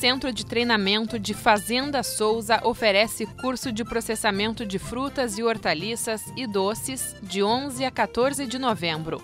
Centro de Treinamento de Fazenda Souza oferece curso de processamento de frutas e hortaliças e doces de 11 a 14 de novembro.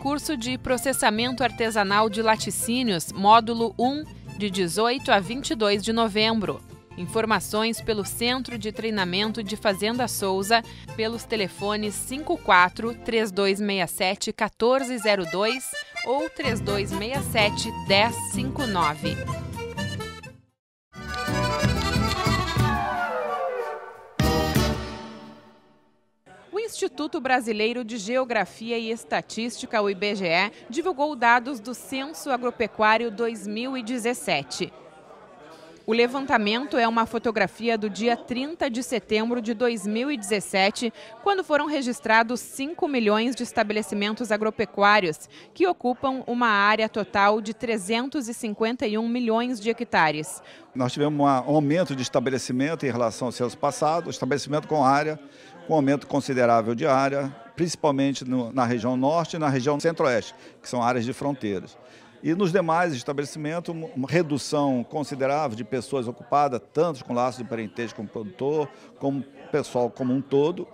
Curso de Processamento Artesanal de Laticínios, módulo 1, de 18 a 22 de novembro. Informações pelo Centro de Treinamento de Fazenda Souza, pelos telefones 54 3267 1402 ou 3267 1059. Instituto Brasileiro de Geografia e Estatística, o IBGE, divulgou dados do Censo Agropecuário 2017. O levantamento é uma fotografia do dia 30 de setembro de 2017, quando foram registrados 5 milhões de estabelecimentos agropecuários, que ocupam uma área total de 351 milhões de hectares. Nós tivemos um aumento de estabelecimento em relação ao censo passado, estabelecimento com área com aumento considerável de área, principalmente no, na região norte e na região centro-oeste, que são áreas de fronteiras. E nos demais estabelecimentos, uma redução considerável de pessoas ocupadas, tanto com laços de parentesco como produtor, como pessoal como um todo.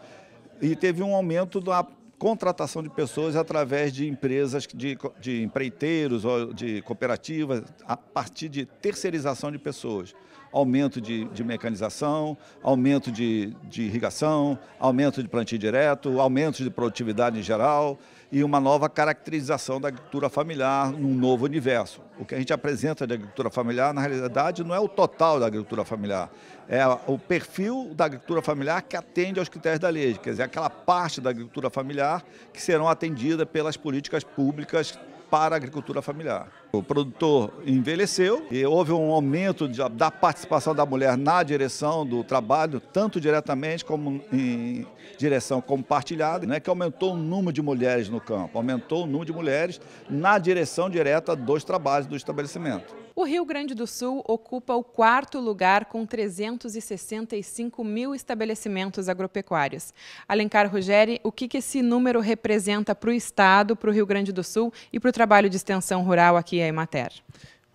E teve um aumento da contratação de pessoas através de empresas, de, de empreiteiros ou de cooperativas, a partir de terceirização de pessoas aumento de, de mecanização, aumento de, de irrigação, aumento de plantio direto, aumento de produtividade em geral e uma nova caracterização da agricultura familiar num novo universo. O que a gente apresenta de agricultura familiar, na realidade, não é o total da agricultura familiar, é o perfil da agricultura familiar que atende aos critérios da lei, quer dizer, aquela parte da agricultura familiar que serão atendida pelas políticas públicas para a agricultura familiar. O produtor envelheceu e houve um aumento de, da participação da mulher na direção do trabalho, tanto diretamente como em direção compartilhada, né, que aumentou o número de mulheres no campo, aumentou o número de mulheres na direção direta dos trabalhos do estabelecimento. O Rio Grande do Sul ocupa o quarto lugar com 365 mil estabelecimentos agropecuários. Alencar Rogério, o que, que esse número representa para o Estado, para o Rio Grande do Sul e para o trabalho de extensão rural aqui em Emater?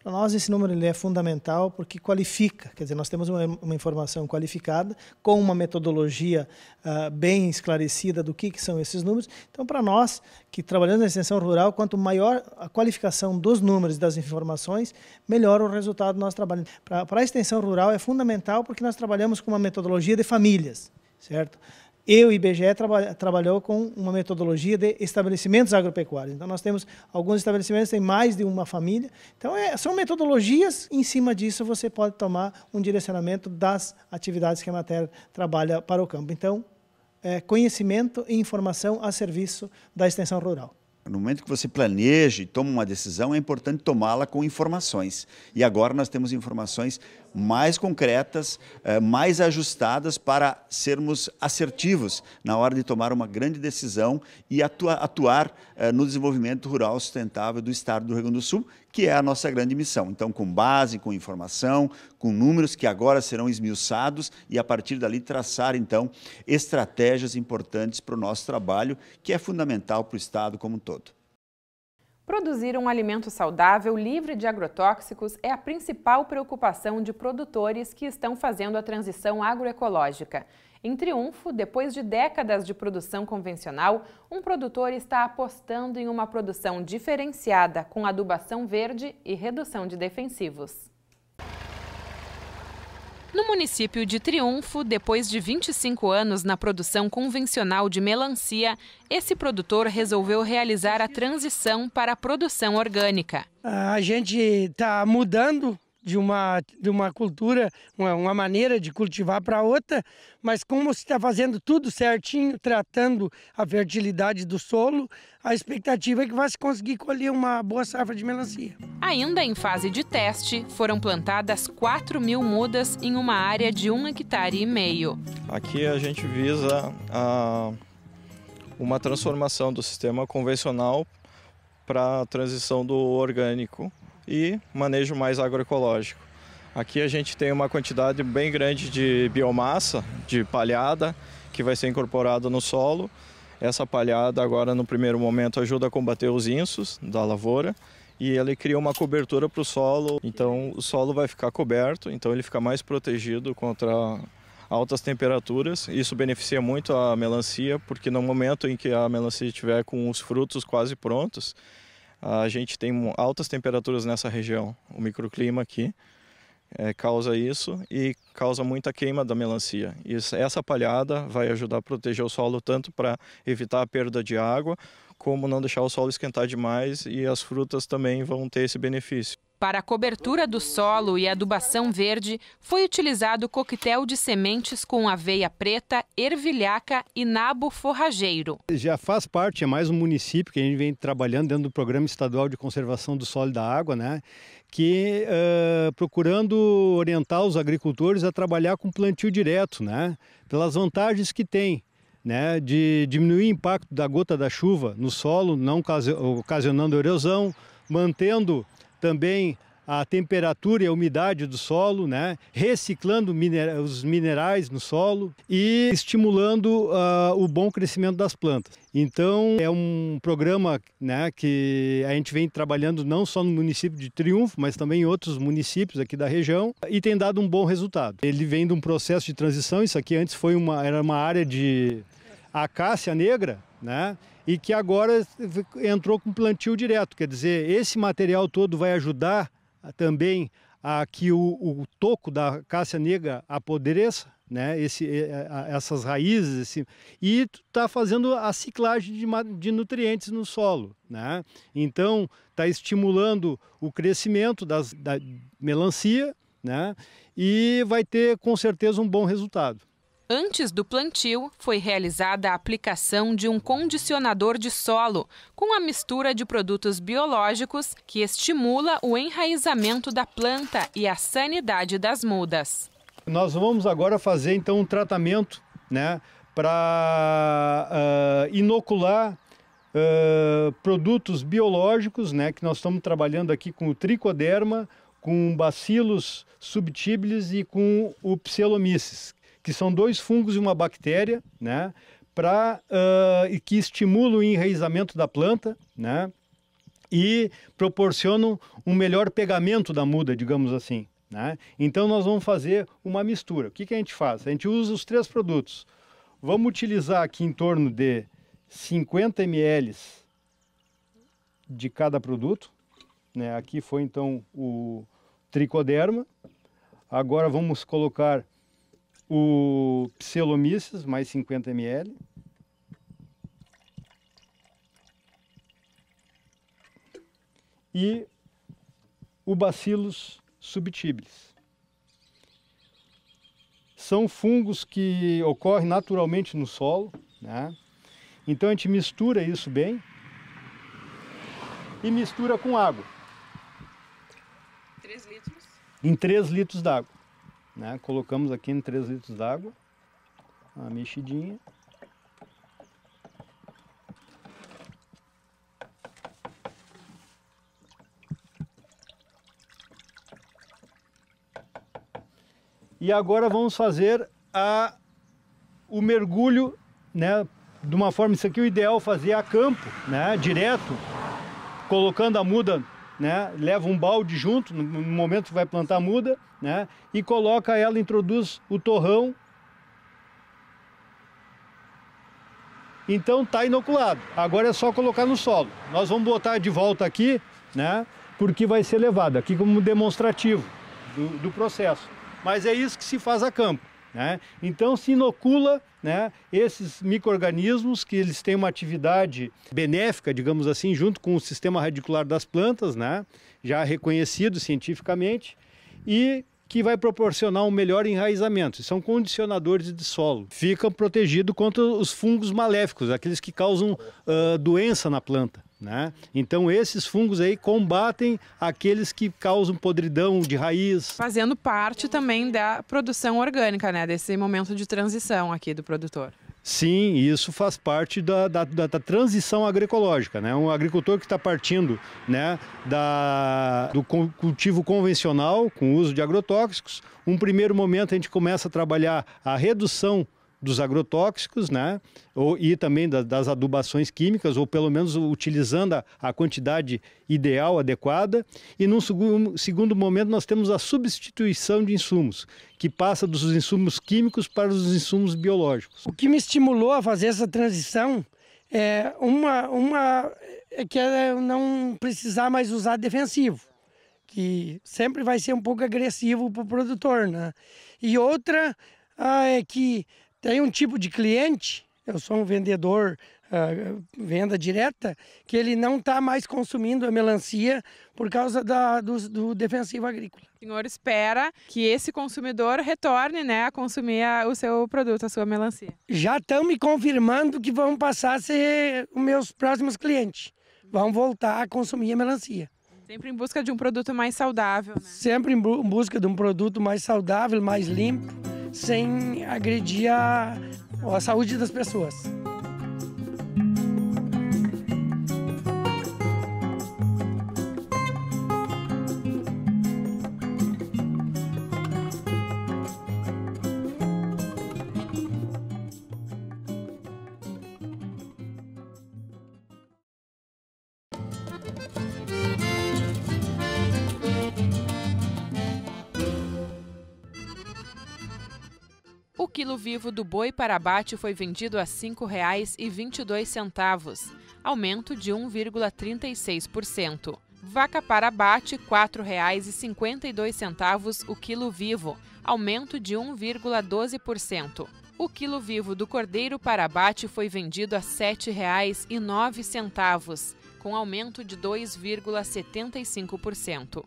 Para nós esse número ele é fundamental porque qualifica, quer dizer, nós temos uma, uma informação qualificada com uma metodologia uh, bem esclarecida do que, que são esses números. Então, para nós que trabalhamos na extensão rural, quanto maior a qualificação dos números e das informações, melhor o resultado do nosso trabalho. Para a extensão rural é fundamental porque nós trabalhamos com uma metodologia de famílias, certo? Eu e o IBGE traba trabalhou com uma metodologia de estabelecimentos agropecuários. Então, nós temos alguns estabelecimentos que têm mais de uma família. Então, é, são metodologias. Em cima disso, você pode tomar um direcionamento das atividades que a matéria trabalha para o campo. Então, é, conhecimento e informação a serviço da extensão rural. No momento que você planeja e toma uma decisão, é importante tomá-la com informações. E agora nós temos informações mais concretas, eh, mais ajustadas para sermos assertivos na hora de tomar uma grande decisão e atuar eh, no desenvolvimento rural sustentável do Estado do Rio Grande do Sul, que é a nossa grande missão. Então, com base, com informação, com números que agora serão esmiuçados e a partir dali traçar, então, estratégias importantes para o nosso trabalho, que é fundamental para o Estado como um todo. Produzir um alimento saudável livre de agrotóxicos é a principal preocupação de produtores que estão fazendo a transição agroecológica. Em triunfo, depois de décadas de produção convencional, um produtor está apostando em uma produção diferenciada com adubação verde e redução de defensivos. No município de Triunfo, depois de 25 anos na produção convencional de melancia, esse produtor resolveu realizar a transição para a produção orgânica. Ah, a gente está mudando de uma, de uma cultura, uma, uma maneira de cultivar para outra, mas como se está fazendo tudo certinho, tratando a fertilidade do solo, a expectativa é que vai se conseguir colher uma boa safra de melancia. Ainda em fase de teste, foram plantadas 4 mil mudas em uma área de 1 hectare e meio. Aqui a gente visa a, ah, uma transformação do sistema convencional para a transição do orgânico e manejo mais agroecológico. Aqui a gente tem uma quantidade bem grande de biomassa, de palhada, que vai ser incorporada no solo. Essa palhada agora no primeiro momento ajuda a combater os insos da lavoura e ele cria uma cobertura para o solo. Então o solo vai ficar coberto, então ele fica mais protegido contra altas temperaturas. Isso beneficia muito a melancia, porque no momento em que a melancia estiver com os frutos quase prontos, a gente tem altas temperaturas nessa região. O microclima aqui é, causa isso e causa muita queima da melancia. Isso, essa palhada vai ajudar a proteger o solo tanto para evitar a perda de água como não deixar o solo esquentar demais e as frutas também vão ter esse benefício. Para a cobertura do solo e adubação verde, foi utilizado coquetel de sementes com aveia preta, ervilhaca e nabo forrageiro. Já faz parte, é mais um município que a gente vem trabalhando dentro do Programa Estadual de Conservação do Solo e da Água, né? que uh, procurando orientar os agricultores a trabalhar com plantio direto, né? pelas vantagens que tem né, de diminuir o impacto da gota da chuva no solo, não ocasionando erosão, mantendo também a temperatura e a umidade do solo, né, reciclando minera os minerais no solo e estimulando uh, o bom crescimento das plantas. Então é um programa né, que a gente vem trabalhando não só no município de Triunfo, mas também em outros municípios aqui da região e tem dado um bom resultado. Ele vem de um processo de transição, isso aqui antes foi uma, era uma área de a cássia negra, né? E que agora entrou com plantio direto, quer dizer, esse material todo vai ajudar também a que o, o toco da cássia negra apodreça, né? Esse, essas raízes, esse, e está fazendo a ciclagem de, de, nutrientes no solo, né? Então está estimulando o crescimento das, da melancia, né? E vai ter com certeza um bom resultado. Antes do plantio, foi realizada a aplicação de um condicionador de solo, com a mistura de produtos biológicos que estimula o enraizamento da planta e a sanidade das mudas. Nós vamos agora fazer então um tratamento né, para uh, ah, inocular uh, produtos biológicos, né, que nós estamos trabalhando aqui com o tricoderma, com bacilos subtibilis e com o pselomyces, que são dois fungos e uma bactéria, né? Pra, uh, que estimulam o enraizamento da planta, né? E proporcionam um melhor pegamento da muda, digamos assim. Né? Então nós vamos fazer uma mistura. O que, que a gente faz? A gente usa os três produtos. Vamos utilizar aqui em torno de 50 ml de cada produto. Né? Aqui foi então o tricoderma. Agora vamos colocar o Pselomyces, mais 50 ml. E o Bacillus subtibilis. São fungos que ocorrem naturalmente no solo, né? Então a gente mistura isso bem e mistura com água. 3 litros? Em 3 litros d'água. Né? Colocamos aqui em 3 litros d'água, uma mexidinha. E agora vamos fazer a, o mergulho, né? De uma forma, isso aqui é o ideal fazer a campo, né? Direto, colocando a muda né? leva um balde junto, no momento que vai plantar muda, né? e coloca ela, introduz o torrão. Então está inoculado. Agora é só colocar no solo. Nós vamos botar de volta aqui, né? porque vai ser levado aqui como demonstrativo do, do processo. Mas é isso que se faz a campo. Né? Então se inocula né, esses micro-organismos que eles têm uma atividade benéfica, digamos assim, junto com o sistema radicular das plantas, né, já reconhecido cientificamente, e que vai proporcionar um melhor enraizamento. São é condicionadores de solo. Ficam protegidos contra os fungos maléficos, aqueles que causam uh, doença na planta. Né? Então esses fungos aí combatem aqueles que causam podridão de raiz. Fazendo parte também da produção orgânica, né? Desse momento de transição aqui do produtor. Sim, isso faz parte da, da, da, da transição agroecológica, né? Um agricultor que está partindo né, da, do cultivo convencional, com o uso de agrotóxicos, um primeiro momento a gente começa a trabalhar a redução dos agrotóxicos, né? Ou, e também da, das adubações químicas, ou pelo menos utilizando a, a quantidade ideal, adequada. E num segundo, segundo momento, nós temos a substituição de insumos, que passa dos insumos químicos para os insumos biológicos. O que me estimulou a fazer essa transição é uma, uma é que eu é não precisar mais usar defensivo, que sempre vai ser um pouco agressivo para o produtor, né? E outra ah, é que tem um tipo de cliente, eu sou um vendedor uh, venda direta, que ele não está mais consumindo a melancia por causa da, do, do, defensivo agrícola. O senhor espera que esse consumidor retorne né, a consumir a, o seu produto, a sua melancia? Já estão me confirmando que vão passar a ser os meus próximos clientes. Vão voltar a consumir a melancia. Sempre em busca de um produto mais saudável. Né? Sempre em busca de um produto mais saudável, mais limpo sem agredir a, a saúde das pessoas. quilo vivo do boi para abate foi vendido a R$ 5,22, aumento de 1,36%. Vaca para abate, R$ 4,52 o quilo vivo, aumento de 1,12%. O quilo vivo do cordeiro para abate foi vendido a R$ 7,09, com aumento de 2,75%.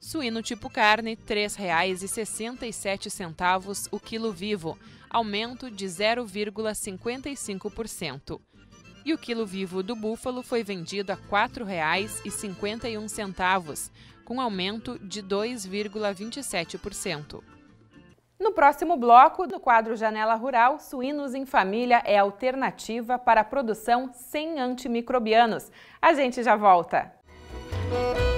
Suíno tipo carne, R$ 3,67 o quilo vivo, aumento de 0,55%. E o quilo vivo do búfalo foi vendido a R$ 4,51, com aumento de 2,27%. No próximo bloco do quadro Janela Rural, Suínos em Família é alternativa para a produção sem antimicrobianos. A gente já volta. Música